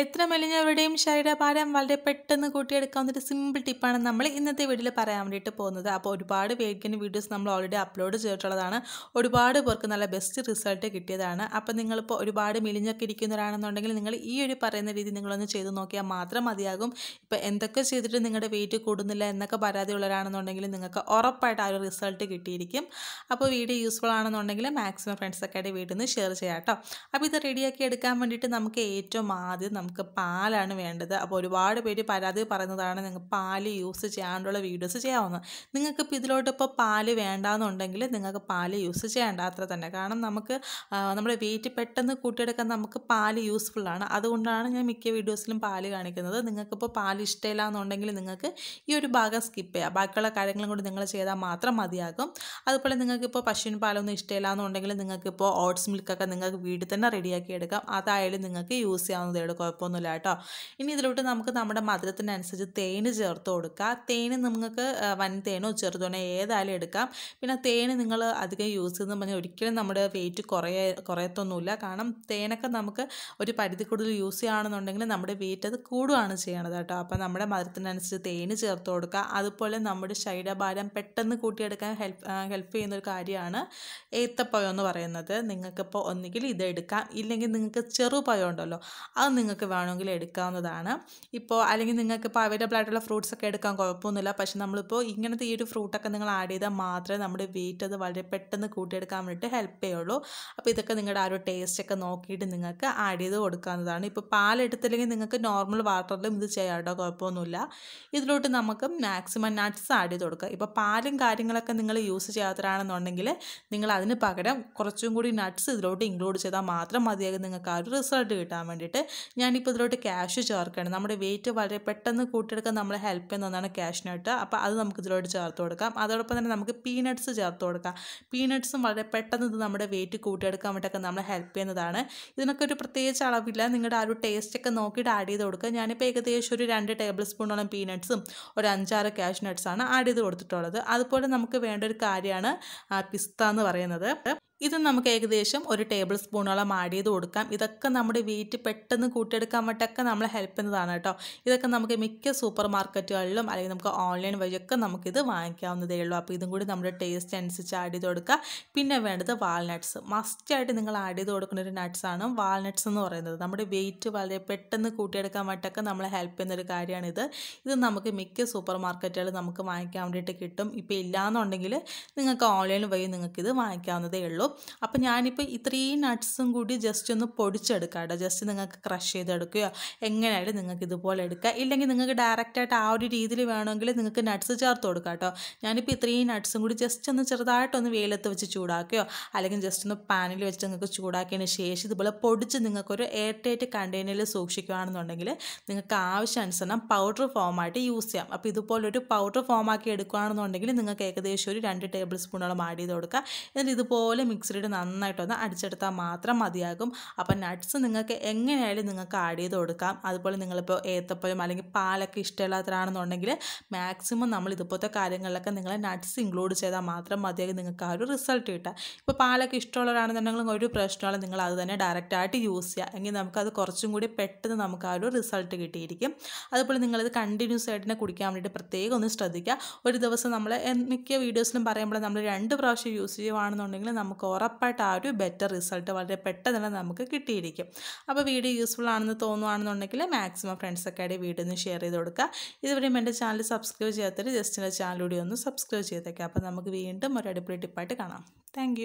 എത്ര മെലിഞ്ഞവരുടെയും ശരീരഭാരം വളരെ പെട്ടെന്ന് കൂട്ടിയെടുക്കാവുന്ന ഒരു സിമ്പിൾ ടിപ്പാണ് നമ്മൾ ഇന്നത്തെ വീഡിയോയിൽ പറയാൻ വേണ്ടിയിട്ട് പോകുന്നത് അപ്പോൾ ഒരുപാട് പേർക്കിന് വീഡിയോസ് നമ്മൾ ഓൾറെഡി അപ്ലോഡ് ചെയ്തിട്ടുള്ളതാണ് ഒരുപാട് പേർക്ക് നല്ല ബെസ്റ്റ് റിസൾട്ട് കിട്ടിയതാണ് അപ്പോൾ നിങ്ങളിപ്പോൾ ഒരുപാട് മെലിഞ്ഞൊക്കെ ഇരിക്കുന്നവരാണെന്നുണ്ടെങ്കിൽ നിങ്ങൾ ഈ ഒരു പറയുന്ന രീതി നിങ്ങളൊന്ന് ചെയ്ത് നോക്കിയാൽ മാത്രം മതിയാകും ഇപ്പോൾ എന്തൊക്കെ ചെയ്തിട്ട് നിങ്ങളുടെ വെയിറ്റ് കൂടുന്നില്ല എന്നൊക്കെ ഉള്ളവരാണെന്നുണ്ടെങ്കിൽ നിങ്ങൾക്ക് ഉറപ്പായിട്ട് ആ ഒരു റിസൾട്ട് കിട്ടിയിരിക്കും അപ്പോൾ വീഡിയോ യൂസ്ഫുൾ ആണെന്നുണ്ടെങ്കിൽ മാക്സിമം ഫ്രണ്ട്സൊക്കെ ആയിട്ട് വീട്ടിൽ നിന്ന് ഷെയർ ചെയ്യാം കേട്ടോ അപ്പോൾ ഇത് റെഡിയാക്കി എടുക്കാൻ വേണ്ടിയിട്ട് നമുക്ക് ഏറ്റവും ആദ്യം നമുക്ക് പാലാണ് വേണ്ടത് അപ്പോൾ ഒരുപാട് പേര് പരാതി പറയുന്നതാണ് നിങ്ങൾ പാല് യൂസ് ചെയ്യാണ്ടുള്ള വീഡിയോസ് ചെയ്യാവുന്നത് നിങ്ങൾക്കിപ്പോൾ ഇതിലോട്ട് ഇപ്പോൾ പാല് വേണ്ടാന്നുണ്ടെങ്കിൽ നിങ്ങൾക്ക് പാല് യൂസ് ചെയ്യേണ്ട അത്ര തന്നെ കാരണം നമുക്ക് നമ്മുടെ വെയിറ്റ് പെട്ടെന്ന് കൂട്ടിയെടുക്കാൻ നമുക്ക് പാല് യൂസ്ഫുള്ളാണ് അതുകൊണ്ടാണ് ഞാൻ മിക്ക വീഡിയോസിലും പാല് കാണിക്കുന്നത് നിങ്ങൾക്കിപ്പോൾ പാല് ഇഷ്ടമില്ല എന്നുണ്ടെങ്കിൽ നിങ്ങൾക്ക് ഈ ഒരു ഭാഗം സ്കിപ്പ് ചെയ്യാം ബാക്കിയുള്ള കാര്യങ്ങളും കൂടി നിങ്ങൾ ചെയ്താൽ മാത്രം മതിയാകും അതുപോലെ നിങ്ങൾക്കിപ്പോൾ പശുവിൻ പാലൊന്നും ഇഷ്ടമില്ല എന്നുണ്ടെങ്കിൽ നിങ്ങൾക്കിപ്പോൾ ഓട്സ് മിൽക്കൊക്കെ നിങ്ങൾക്ക് വീട്ടിൽ തന്നെ റെഡിയാക്കി എടുക്കാം അതായാലും നിങ്ങൾക്ക് യൂസ് ചെയ്യാവുന്നതേ ഉള്ളൂ കുഴപ്പമൊന്നുമില്ല കേട്ടോ ഇനി ഇതിലോട്ട് നമുക്ക് നമ്മുടെ മധുരത്തിനനുസരിച്ച് തേന് ചേർത്ത് കൊടുക്കുക തേന് നിങ്ങൾക്ക് വൻ തേനോ ചെറുതേനോ ഏതായാലും എടുക്കാം പിന്നെ തേന് നിങ്ങൾ അധികം യൂസ് ചെയ്യുന്ന പറഞ്ഞാൽ ഒരിക്കലും നമ്മുടെ വെയിറ്റ് കുറയ കുറയത്തൊന്നുമില്ല കാരണം തേനൊക്കെ നമുക്ക് ഒരു പരിധി കൂടുതൽ യൂസ് ചെയ്യുകയാണെന്നുണ്ടെങ്കിൽ നമ്മുടെ വെയിറ്റ് അത് കൂടുകയാണ് ചെയ്യണത് കേട്ടോ അപ്പോൾ നമ്മുടെ മധുരത്തിനനുസരിച്ച് തേന് ചേർത്ത് കൊടുക്കുക അതുപോലെ നമ്മുടെ ശരീരഭാരം പെട്ടെന്ന് കൂട്ടിയെടുക്കാൻ ഹെൽപ്പ് ഹെൽപ്പ് ചെയ്യുന്ന ഒരു കാര്യമാണ് ഏത്തപ്പഴം എന്ന് പറയുന്നത് നിങ്ങൾക്കിപ്പോൾ ഒന്നുകിൽ ഇത് എടുക്കാം ഇല്ലെങ്കിൽ നിങ്ങൾക്ക് ചെറുപയം ഉണ്ടല്ലോ അത് നിങ്ങൾക്ക് നിങ്ങൾക്ക് വേണമെങ്കിൽ എടുക്കാവുന്നതാണ് ഇപ്പോൾ അല്ലെങ്കിൽ നിങ്ങൾക്ക് ഇപ്പോൾ അവൈലബിൾ ആയിട്ടുള്ള ഫ്രൂട്ട്സ് ഒക്കെ എടുക്കാൻ കുഴപ്പമൊന്നുമില്ല പക്ഷെ നമ്മളിപ്പോൾ ഇങ്ങനത്തെ ഈ ഒരു ഫ്രൂട്ടൊക്കെ നിങ്ങൾ ആഡ് ചെയ്താൽ മാത്രമേ നമ്മുടെ വെയിറ്റ് അത് വളരെ പെട്ടെന്ന് കൂട്ടിയെടുക്കാൻ വേണ്ടിയിട്ട് ഹെൽപ്പ് ചെയ്യുള്ളൂ അപ്പോൾ ഇതൊക്കെ നിങ്ങളുടെ ആ ഒരു ടേസ്റ്റ് ഒക്കെ നോക്കിയിട്ട് നിങ്ങൾക്ക് ആഡ് ചെയ്ത് കൊടുക്കാവുന്നതാണ് ഇപ്പോൾ പാലെടുത്തില്ലെങ്കിൽ നിങ്ങൾക്ക് നോർമൽ വാട്ടറിലും ഇത് ചെയ്യാം കേട്ടോ കുഴപ്പമൊന്നുമില്ല ഇതിലോട്ട് നമുക്ക് മാക്സിമം നട്ട്സ് ആഡ് ചെയ്ത് കൊടുക്കുക ഇപ്പോൾ പാലും കാര്യങ്ങളൊക്കെ നിങ്ങൾ യൂസ് ചെയ്യാത്തവരാണെന്നുണ്ടെങ്കിൽ നിങ്ങൾ അതിന് പകരം കുറച്ചും കൂടി നട്ട്സ് ഇതിലോട്ട് ഇൻക്ലൂഡ് ചെയ്താൽ മാത്രം മതിയാകും നിങ്ങൾക്ക് ആ ഒരു റിസൾട്ട് കിട്ടാൻ വേണ്ടിയിട്ട് ഞാനിപ്പോൾ ഇതിലോട്ട് ക്യാഷ് ചേർക്കുകയാണ് നമ്മുടെ വെയിറ്റ് വളരെ പെട്ടെന്ന് കൂട്ടിയെടുക്കാൻ നമ്മളെ ഹെൽപ്പ് ചെയ്യുന്ന ഒന്നാണ് ക്യാഷിനായിട്ട് അപ്പോൾ അത് നമുക്ക് ഇതിലോട്ട് ചേർത്ത് കൊടുക്കാം അതോടൊപ്പം തന്നെ നമുക്ക് പീനട്സ് ചേർത്ത് കൊടുക്കാം പീനട്സും വളരെ പെട്ടെന്ന് ഇത് നമ്മുടെ വെയിറ്റ് കൂട്ടിയെടുക്കാൻ വേണ്ടിയിട്ടൊക്കെ നമ്മളെ ഹെൽപ്പ് ചെയ്യുന്നതാണ് ഇതിനൊക്കെ ഒരു പ്രത്യേകിച്ച് അളവില്ല നിങ്ങളുടെ ആ ഒരു ടേസ്റ്റൊക്കെ നോക്കിയിട്ട് ആഡ് ചെയ്ത് കൊടുക്കുക ഞാനിപ്പോൾ ഏകദേശം ഒരു രണ്ട് ടേബിൾ സ്പൂണോളം പീനട്സും ഒരു അഞ്ചാറ് ക്യാഷ് നട്ട്സാണ് ആഡ് ചെയ്ത് കൊടുത്തിട്ടുള്ളത് അതുപോലെ നമുക്ക് വേണ്ട ഒരു കാര്യമാണ് പിസ്ത എന്ന് പറയുന്നത് ഇത് നമുക്ക് ഏകദേശം ഒരു ടേബിൾ സ്പൂണോളം ആഡ് ചെയ്ത് കൊടുക്കാം ഇതൊക്കെ നമ്മുടെ വീറ്റ് പെട്ടെന്ന് കൂട്ടിയെടുക്കാൻ വേണ്ടിയൊക്കെ നമ്മളെ ഹെൽപ്പ് ചെയ്യുന്നതാണ് കേട്ടോ ഇതൊക്കെ നമുക്ക് മിക്ക സൂപ്പർ മാർക്കറ്റുകളിലും അല്ലെങ്കിൽ നമുക്ക് ഓൺലൈൻ വഴിയൊക്കെ നമുക്കിത് വാങ്ങിക്കാവുന്നതേ ഉള്ളൂ അപ്പോൾ ഇതും കൂടി നമ്മുടെ ടേസ്റ്റ് അനുസരിച്ച് ആഡ് ചെയ്ത് കൊടുക്കുക പിന്നെ വേണ്ടത് വാൾനട്ട്സ് മസ്റ്റായിട്ട് നിങ്ങൾ ആഡ് ചെയ്ത് കൊടുക്കുന്ന ഒരു നട്ട്സാണ് വാൾനട്ട്സ് എന്ന് പറയുന്നത് നമ്മുടെ വെയിറ്റ് വളരെ പെട്ടെന്ന് കൂട്ടിയെടുക്കാൻ വേണ്ടിയൊക്കെ നമ്മളെ ഹെൽപ്പ് ചെയ്യുന്നൊരു കാര്യമാണിത് ഇത് നമുക്ക് മിക്ക സൂപ്പർ മാർക്കറ്റുകളിൽ നമുക്ക് വാങ്ങിക്കാൻ വേണ്ടിയിട്ട് കിട്ടും ഇപ്പോൾ ഇല്ലയെന്നുണ്ടെങ്കിൽ നിങ്ങൾക്ക് ഓൺലൈൻ വഴി നിങ്ങൾക്കിത് വാങ്ങിക്കാവുന്നതേ ഉള്ളൂ കിട്ടുള്ളൂ അപ്പോൾ ഞാനിപ്പോൾ ഇത്രയും നട്ട്സും കൂടി ജസ്റ്റ് ഒന്ന് പൊടിച്ചെടുക്കാം കേട്ടോ ജസ്റ്റ് നിങ്ങൾക്ക് ക്രഷ് ചെയ്തെടുക്കുകയോ എങ്ങനെയായാലും നിങ്ങൾക്ക് ഇതുപോലെ എടുക്കുക ഇല്ലെങ്കിൽ നിങ്ങൾക്ക് ഡയറക്റ്റായിട്ട് ആ ഒരു രീതിയിൽ വേണമെങ്കിൽ നിങ്ങൾക്ക് നട്ട്സ് ചേർത്ത് കൊടുക്കാം കേട്ടോ ഞാനിപ്പോൾ ഇത്രയും നട്ട്സും കൂടി ജസ്റ്റ് ഒന്ന് ചെറുതായിട്ടൊന്ന് വെയിലത്ത് വെച്ച് ചൂടാക്കുകയോ അല്ലെങ്കിൽ ജസ്റ്റ് ഒന്ന് പാനിൽ വെച്ച് നിങ്ങൾക്ക് ചൂടാക്കിയതിന് ശേഷം ഇതുപോലെ പൊടിച്ച് നിങ്ങൾക്കൊരു എയർ ടൈറ്റ് കണ്ടെയ്നറിൽ സൂക്ഷിക്കുകയാണെന്നുണ്ടെങ്കിൽ നിങ്ങൾക്ക് ആവശ്യാനുസരണം പൗഡർ ഫോമായിട്ട് യൂസ് ചെയ്യാം അപ്പോൾ ഇതുപോലൊരു പൗഡർ ഫോമാക്കി എടുക്കുകയാണെന്നുണ്ടെങ്കിൽ നിങ്ങൾക്ക് ഏകദേശം ഒരു രണ്ട് ടേബിൾ സ്പൂണോളം ആഡ് ചെയ്ത് കൊടുക്കുക എന്നിട്ട് ഇതുപോലെ മിക്സിലിട്ട് നന്നായിട്ടൊന്ന് അടിച്ചെടുത്താൽ മാത്രം മതിയാകും അപ്പം നട്ട്സ് നിങ്ങൾക്ക് എങ്ങനെയായാലും നിങ്ങൾക്ക് ആഡ് ചെയ്ത് കൊടുക്കാം അതുപോലെ നിങ്ങളിപ്പോൾ ഏത്തപ്പഴം അല്ലെങ്കിൽ പാലൊക്കെ ഇഷ്ടമില്ലാത്തതാണെന്നുണ്ടെങ്കിൽ മാക്സിമം നമ്മൾ ഇതുപോലത്തെ കാര്യങ്ങളിലൊക്കെ നിങ്ങൾ നട്ട്സ് ഇൻക്ലൂഡ് ചെയ്താൽ മാത്രം മതിയാകും നിങ്ങൾക്ക് ആ ഒരു റിസൾട്ട് കിട്ടുക ഇപ്പോൾ പാലൊക്കെ ഇഷ്ടമുള്ളവരാണെന്നുണ്ടെങ്കിൽ ഒരു പ്രശ്നമുള്ള നിങ്ങൾ അത് തന്നെ ഡയറക്റ്റായിട്ട് യൂസ് ചെയ്യുക എങ്കിൽ നമുക്കത് കുറച്ചും കൂടി പെട്ടെന്ന് നമുക്ക് ആ ഒരു റിസൾട്ട് കിട്ടിയിരിക്കും അതുപോലെ നിങ്ങളിത് കണ്ടിന്യൂസ് ആയിട്ട് തന്നെ കുടിക്കാൻ വേണ്ടിയിട്ട് പ്രത്യേകം ഒന്ന് ശ്രദ്ധിക്കുക ഒരു ദിവസം നമ്മൾ മിക്ക വീഡിയോസിലും പറയുമ്പോൾ നമ്മൾ രണ്ട് പ്രാവശ്യം യൂസ് ചെയ്യുകയാണെന്നുണ്ടെങ്കിൽ നമുക്ക് നമുക്ക് ഉറപ്പായിട്ട് ആ ഒരു ബെറ്റർ റിസൾട്ട് വളരെ പെട്ടെന്ന് തന്നെ നമുക്ക് കിട്ടിയിരിക്കും അപ്പോൾ വീഡിയോ യൂസ്ഫുൾ ആണെന്ന് തോന്നുവാണെന്നുണ്ടെങ്കിൽ മാക്സിമം ഫ്രണ്ട്സൊക്കെ ആയിട്ട് വീഡിയോ ഒന്ന് ഷെയർ ചെയ്ത് കൊടുക്കുക ഇതുവരെയും എൻ്റെ ചാനൽ സബ്സ്ക്രൈബ് ചെയ്യാത്തവർ ജസ്റ്റ് എൻ്റെ ചാനൽ കൂടി ഒന്ന് സബ്സ്ക്രൈബ് ചെയ്തേക്കാം അപ്പോൾ നമുക്ക് വീണ്ടും ഒരു അടിപൊളി ടിപ്പായിട്ട് കാണാം താങ്ക്